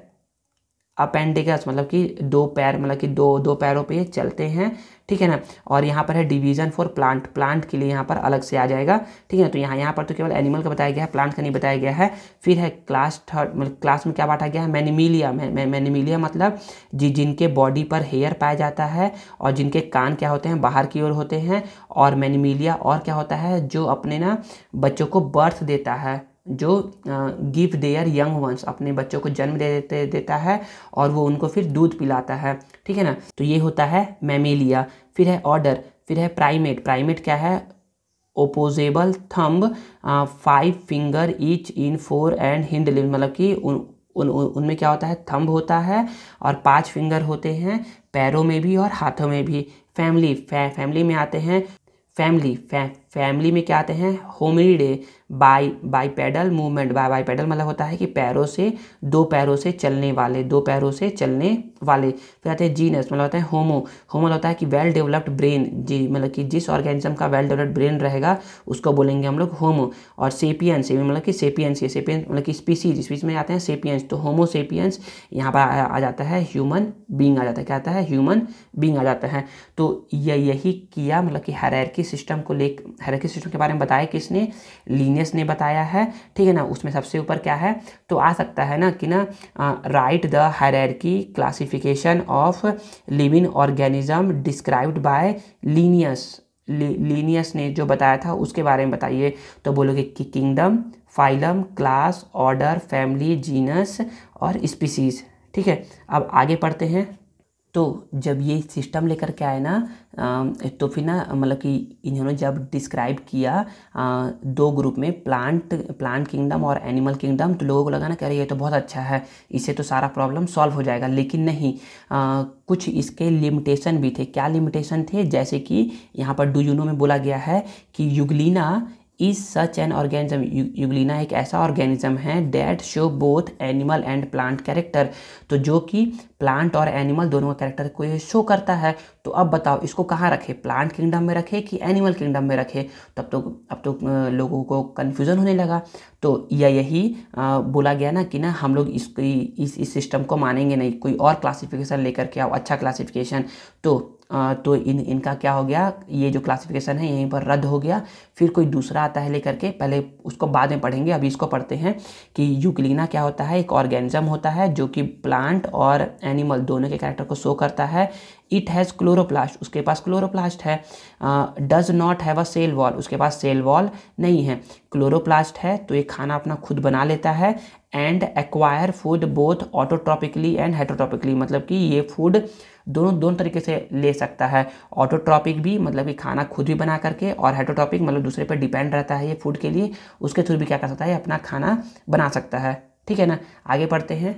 अपेंडिकस मतलब कि दो पैर मतलब कि दो दो पैरों पे ये चलते हैं ठीक है ना और यहाँ पर है डिवीजन फॉर प्लांट प्लांट के लिए यहाँ पर अलग से आ जाएगा ठीक है ना तो यहाँ यहाँ पर तो केवल एनिमल का बताया गया है प्लांट का नहीं बताया गया है फिर है क्लास थर्ड मतलब क्लास में क्या बांटा गया है मैनिमिलिया मैनिमिलिया मतलब जी जिनके बॉडी पर हेयर पाया जाता है और जिनके कान क्या होते हैं बाहर की ओर होते हैं और मैनिमिलिया और क्या होता है जो अपने ना बच्चों को बर्थ देता है जो गिव देयर यंग वंस अपने बच्चों को जन्म दे देते देता है और वो उनको फिर दूध पिलाता है ठीक है ना तो ये होता है मेमेलिया फिर है ऑर्डर फिर है प्राइमेट प्राइमेट क्या है opposable thumb five finger each in fore and hind limb मतलब कि उन उन उनमें क्या होता है थम्ब होता है और पांच फिंगर होते हैं पैरों में भी और हाथों में भी फैमिली फै, फैमिली में आते हैं फैमिली फै, फैमिली में क्या आते हैं Hominidae bi bipedal movement bi bipedal मतलब होता है कि पैरों से दो पैरों से चलने वाले दो पैरों से चलने वाले फिर आते हैं जीनस मतलब होता है होमो मतलब होमो होता है कि वेल डेवलप्ड ब्रेन जी मतलब कि जिस ऑर्गेनिज्म का वेल डेवलप्ड ब्रेन रहेगा उसको बोलेंगे हम लोग होमो और सेपियन से मतलब कि सेपियंस ये सेपियंस मतलब कि स्पीसीज स्पीच में आते हैं सेपियंस तो होमो सेपियंस यहाँ पर आ जाता है ह्यूमन बींग आ जाता है क्या आता है ह्यूमन बींग आ जाता है तो यही किया मतलब कि हैरार्की सिस्टम को ले हेरेकी सिस्टम के बारे में बताया किसने लीनियस ने बताया है ठीक है ना उसमें सबसे ऊपर क्या है तो आ सकता है ना कि ना right the hierarchy classification of living organism described by Linnaeus Linnaeus ने जो बताया था उसके बारे में बताइए तो बोलोगे कि kingdom phylum class order family genus और स्पीसीज ठीक है अब आगे पढ़ते हैं तो जब ये सिस्टम लेकर के आए ना तो फिर ना मतलब कि इन्होंने जब डिस्क्राइब किया दो ग्रुप में प्लांट प्लांट किंगडम और एनिमल किंगडम तो लोगों को लगा ना कह रही ये तो बहुत अच्छा है इससे तो सारा प्रॉब्लम सॉल्व हो जाएगा लेकिन नहीं कुछ इसके लिमिटेशन भी थे क्या लिमिटेशन थे जैसे कि यहाँ पर डू यूनो में बोला गया है कि Euglena is such an organism Euglena एक ऐसा ऑर्गेनिज्म है that show both animal and plant character तो जो कि प्लांट और एनिमल दोनों कैरेक्टर को शो करता है तो अब बताओ इसको कहाँ रखे प्लांट किंगडम में रखे कि एनिमल किंगडम में रखे तो अब तो अब तो लोगों को कन्फ्यूज़न होने लगा तो या यही बोला गया ना कि ना हम लोग इसकी इस इस सिस्टम को मानेंगे नहीं कोई और क्लासिफिकेशन लेकर के आओ अच्छा क्लासिफिकेशन तो तो इन इनका क्या हो गया ये जो क्लासिफिकेशन है यहीं पर रद्द हो गया फिर कोई दूसरा आता है लेकर के पहले उसको बाद में पढ़ेंगे अभी इसको पढ़ते हैं कि यूक्लिना क्या होता है एक ऑर्गेनिज्म होता है जो कि प्लांट और एनिमल दोनों के कैरेक्टर को शो करता है इट हैज़ क्लोरोप्लास्ट उसके पास क्लोरोप्लास्ट है does not have a cell wall उसके पास सेल वॉल नहीं है क्लोरोप्लास्ट है तो ये खाना अपना खुद बना लेता है and acquire food both autotrophically and heterotrophically मतलब कि ये फूड दोनों दोनों तरीके से ले सकता है ऑटोट्रॉपिक भी मतलब कि खाना खुद भी बना करके और हेटोट्रॉपिक मतलब दूसरे पर डिपेंड रहता है ये फूड के लिए उसके थ्रू भी क्या कर सकता है अपना खाना बना सकता है ठीक है ना आगे बढ़ते हैं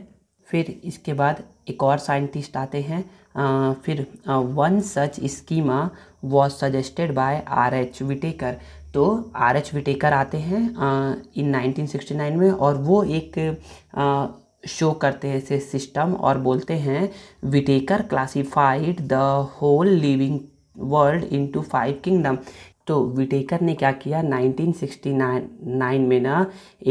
फिर इसके बाद एक और साइंटिस्ट आते हैं आ, फिर one such schema was suggested by R H Whittaker तो आर एच विटेकर आते हैं इन 1969 में और वो एक आ, शो करते हैं इसे सिस्टम और बोलते हैं Whittaker classified the whole living world into five kingdom तो विटेकर ने क्या किया 1969 में ना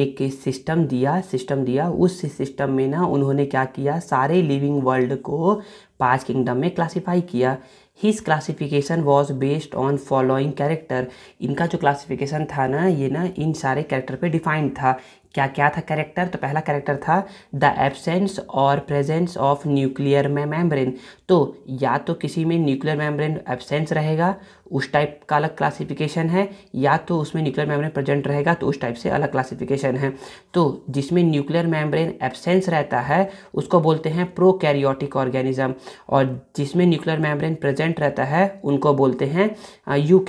एक सिस्टम दिया सिस्टम दिया उस सिस्टम में ना उन्होंने क्या किया सारे लिविंग वर्ल्ड को पांच किंगडम में क्लासिफाई किया his classification was based on following character इनका जो क्लासिफिकेशन था ना ये ना इन सारे कैरेक्टर पे डिफाइंड था क्या क्या था करेक्टर तो पहला करेक्टर था द एबसेंस और प्रेजेंस ऑफ न्यूक्लियर में मेम्ब्रेन तो या तो किसी में न्यूक्लियर मेम्ब्रेन एबसेंस रहेगा उस टाइप का अलग क्लासिफिकेशन है या तो उसमें न्यूक्लियर मेम्ब्रेन प्रेजेंट रहेगा तो उस टाइप से अलग क्लासिफिकेशन है तो जिसमें न्यूक्लियर मेम्ब्रेन एबसेंस रहता है उसको बोलते हैं प्रोकैरियोटिक ऑर्गेनिज्म और जिसमें न्यूक्लियर मेम्ब्रेन प्रेजेंट रहता है उनको बोलते हैं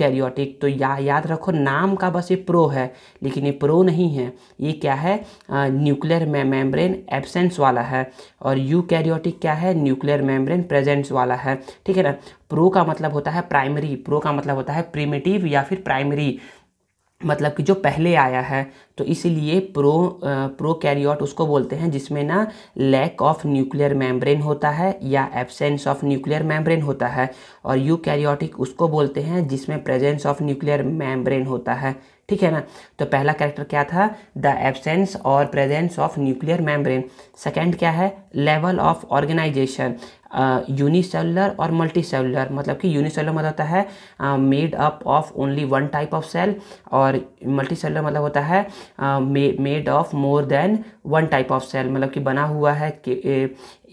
कैरियोटिक तो या याद रखो नाम का बस ये प्रो है लेकिन ये प्रो नहीं है ये क्या क्या है न्यूक्लियर मेम्ब्रेन एब्सेंस वाला है और यूकैरियोटिक क्या है न्यूक्लियर मेम्ब्रेन प्रेजेंस वाला है ठीक है ना प्रो का मतलब होता है प्राइमरी प्रो का मतलब होता है प्रीमेटिव या फिर प्राइमरी मतलब कि जो पहले आया है तो इसीलिए प्रो प्रो कैरियोट उसको बोलते हैं जिसमें ना लैक ऑफ न्यूक्लियर मेम्ब्रेन होता है या एब्सेंस ऑफ न्यूक्लियर मेम्ब्रेन होता है और यू कैरियोटिक उसको बोलते हैं जिसमें प्रेजेंस ऑफ न्यूक्लियर मेम्ब्रेन होता है ठीक है ना तो पहला कैरेक्टर क्या था द एबसेंस और presence of nuclear membrane second क्या है लेवल ऑफ ऑर्गेनाइजेशन यूनिसेलुलर और मल्टी सेलुलर मतलब कि यूनिसेलुलर मतलब होता है made up of only one type of cell और मल्टी सेलुलर मतलब होता है made of more than one type of cell मतलब कि बना हुआ है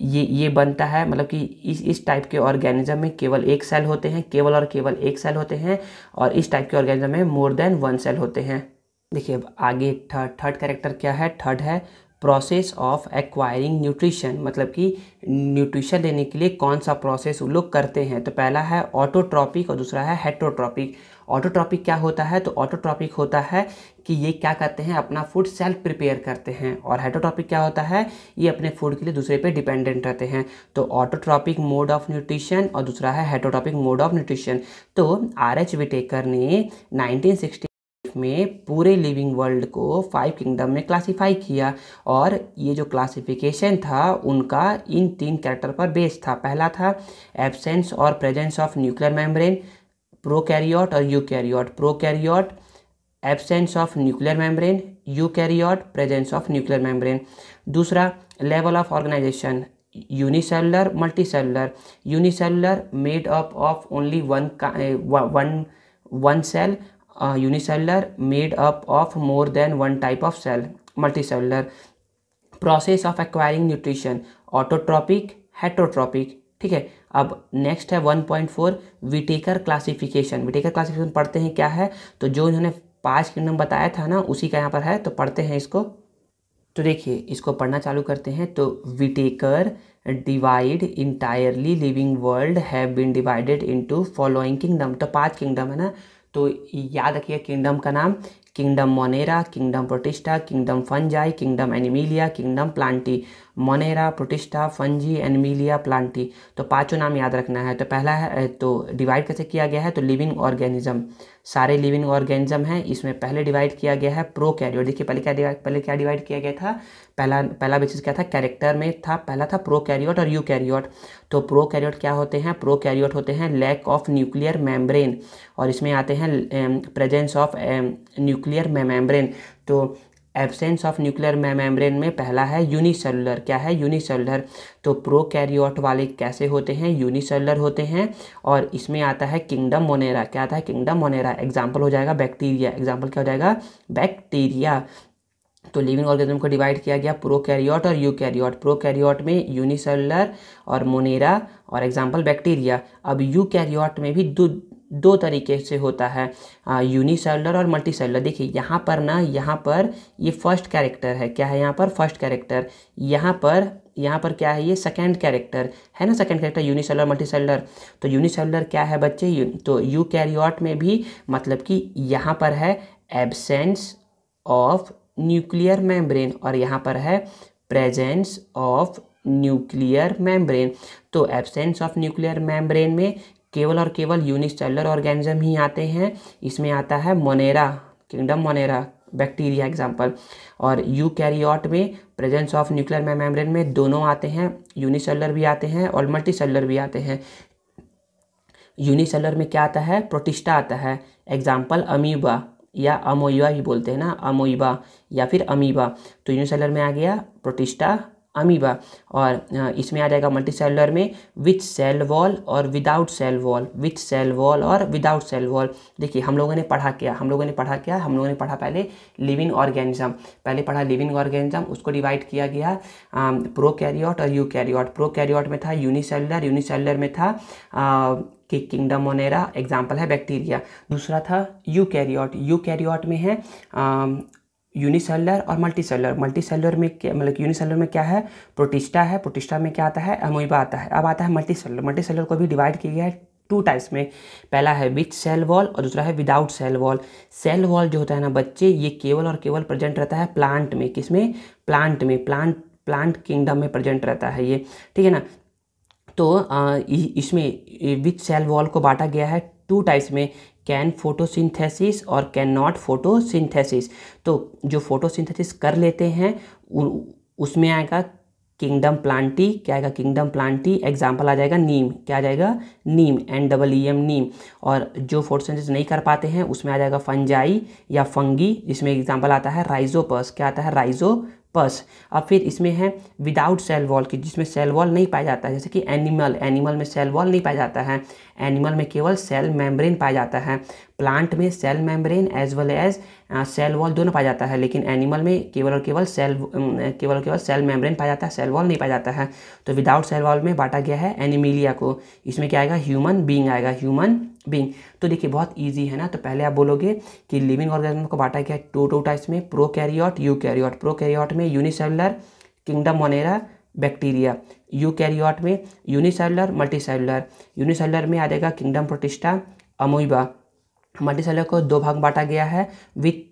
ये ये बनता है मतलब कि इस इस टाइप के ऑर्गेनिज्म में केवल एक सेल होते हैं केवल और केवल एक सेल होते हैं और इस टाइप के ऑर्गेनिज्म में मोर देन वन सेल होते हैं देखिए अब आगे थर्ड थर्ड कैरेक्टर क्या है थर्ड है प्रोसेस ऑफ एक्वायरिंग न्यूट्रिशन मतलब कि न्यूट्रिशन लेने के लिए कौन सा प्रोसेस वो लोग करते हैं तो पहला है ऑटोट्रॉपिक और दूसरा है हेट्रोट्रॉपिक ऑटोट्रॉपिक क्या होता है तो ऑटोट्रॉपिक होता है कि ये क्या करते हैं अपना फूड सेल्फ प्रिपेयर करते हैं और हाइड्रोटॉपिक क्या होता है ये अपने फूड के लिए दूसरे पे डिपेंडेंट रहते हैं तो ऑटोट्रॉपिक मोड ऑफ न्यूट्रिशन और दूसरा है हाइड्रोटॉपिक मोड ऑफ न्यूट्रिशन तो आर एच विटेकर ने नाइनटीन में पूरे लिविंग वर्ल्ड को फाइव किंगडम में क्लासिफाई किया और ये जो क्लासिफिकेशन था उनका इन तीन कैरेक्टर पर बेस्ड था पहला था एब्सेंस और presence of nuclear membrane prokaryote और eukaryote prokaryote absence of nuclear membrane eukaryote presence of nuclear membrane दूसरा level of organisation unicellular multicellular unicellular made up of only one one one cell unicellular made up of more than one type of cell multicellular process of acquiring nutrition autotrophic heterotrophic ठीक है अब next है 1.4 Whittaker classification Whittaker classification पढ़ते हैं क्या है तो जो इन्होंने पाँच किंगडम बताया था ना उसी का यहाँ पर है तो पढ़ते हैं इसको तो देखिए इसको पढ़ना चालू करते हैं तो Whittaker divide entirely living world have been divided into following kingdom तो पांच किंगडम है ना तो याद रखिए किंगडम का नाम kingdom Monera kingdom Protista kingdom Fungi kingdom Animalia kingdom Plantae Monera Protista Fungi Animalia Plantae तो पांचों नाम याद रखना है तो पहला है तो डिवाइड कैसे किया गया है तो लिविंग ऑर्गेनिज्म सारे लिविंग ऑर्गेनिज्म हैं इसमें पहले डिवाइड किया गया है प्रो कैरियोट देखिए पहले क्या डिवाइड पहले क्या डिवाइड किया गया था पहला पहला बेसिस क्या था कैरेक्टर में था पहला था प्रो कैरियोट और यू कैरियोट तो प्रो कैरियोट क्या होते हैं प्रो कैरियोट होते हैं लैक ऑफ न्यूक्लियर मेम्ब्रेन और इसमें आते हैं प्रेजेंस ऑफ न्यूक्लियर मेम्ब्रेन तो एब्सेंस ऑफ न्यूक्लियर मेम्ब्रेन में पहला है यूनिसेलुलर क्या है यूनिसेलुलर तो प्रोकैरियोट वाले कैसे होते हैं यूनिसेलुलर होते हैं और इसमें आता है किंगडम मोनेरा क्या आता है किंगडम मोनेरा एग्जाम्पल हो जाएगा बैक्टीरिया एग्जाम्पल क्या हो जाएगा बैक्टीरिया तो लिविंग ऑर्गेनिज्म को डिवाइड किया गया प्रोकैरियोट और यूकैरियोट प्रोकैरियोट में यूनिसेलुलर और मोनेरा और एग्जाम्पल बैक्टीरिया अब यूकैरियोट में भी दो दो तरीके से होता है यूनिसेलुलर और मल्टी सेलर देखिए यहाँ पर ना यहाँ पर ये फर्स्ट कैरेक्टर है क्या है यहाँ पर फर्स्ट कैरेक्टर यहाँ पर यहाँ पर क्या है ये सेकेंड कैरेक्टर है ना सेकेंड कैरेक्टर यूनिसेलर मल्टीसेलर तो यूनिसेलर क्या है बच्चे यू, तो यू कैरियॉट में भी मतलब कि यहाँ पर है एबसेंस ऑफ न्यूक्लियर मेम्ब्रेन और यहाँ पर है प्रेजेंस ऑफ न्यूक्लियर मेम्ब्रेन तो एबसेंस ऑफ न्यूक्लियर मेम्ब्रेन में केवल और केवल यूनिसेलर ऑर्गेनिज्म ही आते हैं इसमें आता है Monera kingdom Monera bacteria example और यूकैरियोट में प्रेजेंस ऑफ न्यूक्लियर मेम्ब्रेन में दोनों आते हैं यूनिसेलर भी आते हैं और मल्टीसेलर भी आते हैं यूनिसेलर में क्या आता है प्रोटिस्टा आता है एग्जाम्पल अमीबा या अमोइबा भी बोलते हैं ना अमोइबा या फिर अमीबा तो यूनिसेलर में आ गया प्रोटिस्टा अमीबा और इसमें आ जाएगा मल्टी सेलर में विथ सेल वॉल और without cell wall with cell wall और विदाउट सेल वॉल देखिए हम लोगों ने पढ़ा क्या हम लोगों ने पढ़ा क्या हम लोगों ने पढ़ा पहले लिविंग ऑर्गेनिज्म पहले पढ़ा लिविंग ऑर्गेनिज्म उसको डिवाइड किया गया प्रो कैरियोट और यू कैरियोट प्रो कैरियोट में था यूनिसेलुलर यूनिसेलुलर में था आ, कि किंगडम मोनेरा एग्जाम्पल है बैक्टीरिया दूसरा था यू कैरियोट यू कैरियोट में है यूनिसेलर और मल्टीसेलर मल्टीसेलर में मतलब मतलब यूनिसेलर में क्या है प्रोटिस्टा है प्रोटिस्टा में क्या आता है अमोइबा आता है अब आता है मल्टीसेलर मल्टीसेलर को भी डिवाइड किया गया है टू टाइप्स में पहला है विथ सेल वॉल और दूसरा है without cell wall cell wall जो होता है ना बच्चे ये केवल और केवल प्रेजेंट रहता है प्लांट में किसमें प्लांट में प्लांट प्लांट किंगडम में प्रेजेंट रहता है ये ठीक है ना तो इसमें विथ सेल वॉल को बांटा गया है टू टाइप्स में कैन फोटोसिंथेसिस और कैन नॉट फोटोसिंथेसिस तो जो फोटोसिंथेसिस कर लेते हैं उसमें आएगा किंगडम प्लांटी क्या आएगा किंगडम प्लांटी एग्जाम्पल आ जाएगा नीम क्या आ जाएगा neem N double E M neem और जो फोटोसिंथेसिस नहीं कर पाते हैं उसमें आ जाएगा फंजाई या फंगी जिसमें एग्जाम्पल आता है राइजोपस क्या आता है राइजो पस अब फिर इसमें है विदाउट सेल वॉल की जिसमें सेल वॉल नहीं पाया जाता है जैसे कि एनिमल एनिमल में सेल वॉल नहीं पाया जाता है एनिमल में केवल सेल मेम्ब्रेन पाया जाता है प्लांट में cell membrane as well as cell wall दोनों पाया जाता है लेकिन एनिमल में केवल और केवल सेल केवल और केवल सेल मेम्ब्रेन पाया जाता है सेल वॉल नहीं पाया जाता है तो विदाउट सेल वॉल में बांटा गया है एनिमीलिया को इसमें क्या आएगा ह्यूमन बींग आएगा ह्यूमन बींग तो देखिए बहुत ईजी है ना तो पहले आप बोलोगे कि लिविंग ऑर्गेनिज्म को बांटा गया है टू टू टाइप्स में prokaryote eukaryote prokaryote में unicellular kingdom Monera bacteria eukaryote में यूनिसेलुलर मल्टीसेलुलर यूनिसेलुलर में आ जाएगा kingdom Protista amoeba multicellular को दो भाग बांटा गया है with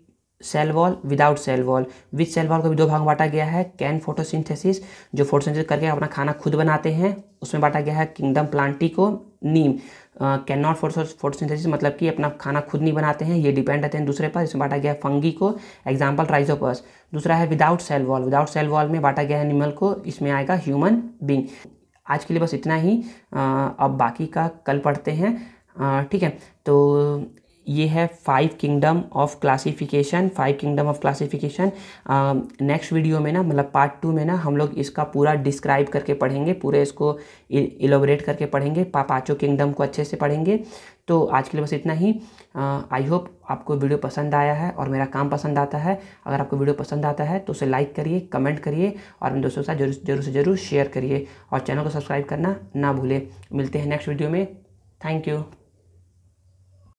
cell wall without cell wall with cell wall को भी दो भाग बांटा गया है कैन फोटोसिंथेसिस जो फोटोसिंथेसिस करके अपना खाना खुद बनाते हैं उसमें बांटा गया है किंगडम प्लांटी को neem cannot photo photosynthesis मतलब कि अपना खाना खुद नहीं बनाते हैं ये डिपेंड रहते हैं दूसरे पर इसमें बांटा गया है फंगी को एग्जाम्पल राइजोपस दूसरा है without cell wall without cell wall में बांटा गया है एनिमल को इसमें आएगा ह्यूमन बींग आज के लिए बस इतना ही अब बाकी का कल पढ़ते हैं ठीक है तो ये है five kingdom of classification five kingdom of classification next video में ना मतलब पार्ट टू में ना हम लोग इसका पूरा डिस्क्राइब करके पढ़ेंगे पूरे इसको इलोबरेट करके पढ़ेंगे पा, पाँचों किंगडम को अच्छे से पढ़ेंगे तो आज के लिए बस इतना ही आई uh, होप आपको वीडियो पसंद आया है और मेरा काम पसंद आता है अगर आपको वीडियो पसंद आता है तो उसे लाइक करिए कमेंट करिए और अपने दोस्तों के साथ जरूर जरूर से जरूर शेयर करिए और चैनल को सब्सक्राइब करना ना भूलें मिलते हैं नेक्स्ट वीडियो में थैंक यू